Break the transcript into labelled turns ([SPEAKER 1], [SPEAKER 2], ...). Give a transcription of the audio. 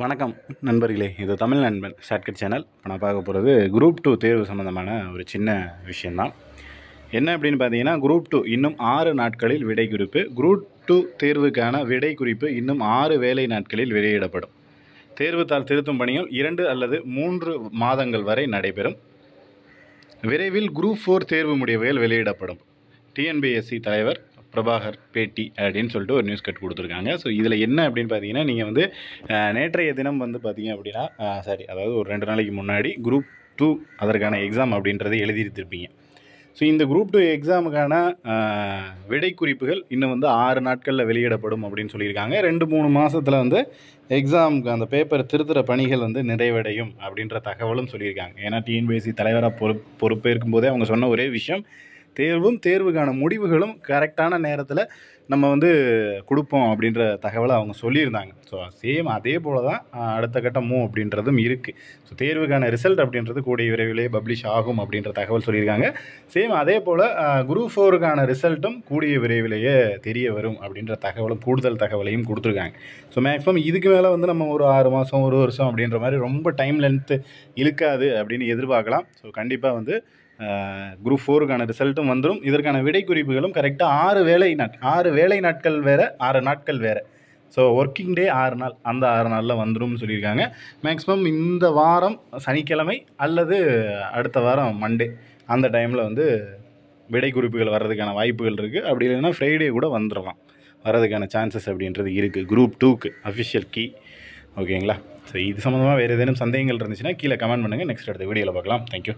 [SPEAKER 1] வணக்கம் நண்பர்களே இது தமிழ் நண்பன் ஷார்ட்கட் சேனல் இப்போ நான் பார்க்க போகிறது குரூப் டூ தேர்வு சம்மந்தமான ஒரு சின்ன விஷயந்தான் என்ன அப்படின்னு பார்த்தீங்கன்னா குரூப் டூ இன்னும் ஆறு நாட்களில் விடை குறிப்பு குரூப் டூ தேர்வுக்கான விடை குறிப்பு இன்னும் ஆறு வேலை நாட்களில் வெளியிடப்படும் தேர்வுத்தாள் திருத்தும் பணிகள் இரண்டு அல்லது மூன்று மாதங்கள் வரை நடைபெறும் விரைவில் குரூப் ஃபோர் தேர்வு முடிவுகள் வெளியிடப்படும் டிஎன்பிஎஸ்சி தலைவர் பிரபாகர் பேட்டி அப்படின்னு சொல்லிட்டு ஒரு நியூஸ் கட் கொடுத்துருக்காங்க ஸோ இதில் என்ன அப்படின்னு பார்த்தீங்கன்னா நீங்கள் வந்து நேற்றைய தினம் வந்து பார்த்தீங்க அப்படின்னா சாரி அதாவது ஒரு ரெண்டு நாளைக்கு முன்னாடி குரூப் டூ அதற்கான எக்ஸாம் அப்படின்றத எழுதியிருத்திருப்பீங்க ஸோ இந்த குரூப் டூ எக்ஸாமுக்கான விடை குறிப்புகள் இன்னும் வந்து ஆறு நாட்களில் வெளியிடப்படும் அப்படின்னு சொல்லியிருக்காங்க ரெண்டு மூணு மாதத்தில் வந்து எக்ஸாமுக்கு அந்த பேப்பர் திருத்துகிற பணிகள் வந்து நிறைவடையும் அப்படின்ற தகவலும் சொல்லியிருக்காங்க ஏன்னா டிஎன்பிஎஸ்சி தலைவராக பொறுப்பு பொறுப்பேற்கும் போதே அவங்க சொன்ன ஒரே விஷயம் தேர்வும் தேர்வுக்கான முடிவுகளும் கரெக்டான நேரத்தில் நம்ம வந்து கொடுப்போம் அப்படின்ற தகவலை அவங்க சொல்லியிருந்தாங்க ஸோ சேம் அதே போல் தான் அடுத்த கட்ட மூ அப்படின்றதும் இருக்குது ஸோ தேர்வுக்கான ரிசல்ட் அப்படின்றது கூடிய விரைவிலே பப்ளிஷ் ஆகும் அப்படின்ற தகவல் சொல்லியிருக்காங்க சேம் அதே போல் குரூப் ஃபோருக்கான ரிசல்ட்டும் கூடிய விரைவிலேயே தெரிய வரும் அப்படின்ற தகவலும் கூடுதல் தகவலையும் கொடுத்துருக்காங்க ஸோ மேக்ஸிமம் இதுக்கு மேலே வந்து நம்ம ஒரு ஆறு மாதம் ஒரு வருஷம் அப்படின்ற மாதிரி ரொம்ப டைம் லென்த்து இழுக்காது அப்படின்னு எதிர்பார்க்கலாம் ஸோ கண்டிப்பாக வந்து குரூப் ஃபோருக்கான ரிசல்ட்டும் வந்துடும் இதற்கான விடை குறிப்புகளும் கரெக்டாக ஆறு வேலை நாட் ஆறு வேலை நாட்கள் வேறு ஆறு நாட்கள் வேறு ஸோ ஒர்க்கிங் டே ஆறு நாள் அந்த ஆறு நாளில் வந்துடும் சொல்லியிருக்காங்க மேக்ஸிமம் இந்த வாரம் சனிக்கிழமை அல்லது அடுத்த வாரம் மண்டே அந்த டைமில் வந்து விடை குறிப்புகள் வர்றதுக்கான வாய்ப்புகள் இருக்குது அப்படி இல்லைன்னா ஃப்ரைடே கூட வந்துடலாம் வர்றதுக்கான சான்சஸ் அப்படின்றது இருக்குது குரூப் டூக்கு அஃபிஷியல் கீ ஓகேங்களா ஸோ இது சம்மந்தமாக வேறு ஏதேனும் சந்தேகங்கள் இருந்துச்சுன்னா கீழே கமெண்ட் பண்ணுங்கள் நெக்ஸ்ட் அடுத்த வீடியோவில் பார்க்கலாம் தேங்க்யூ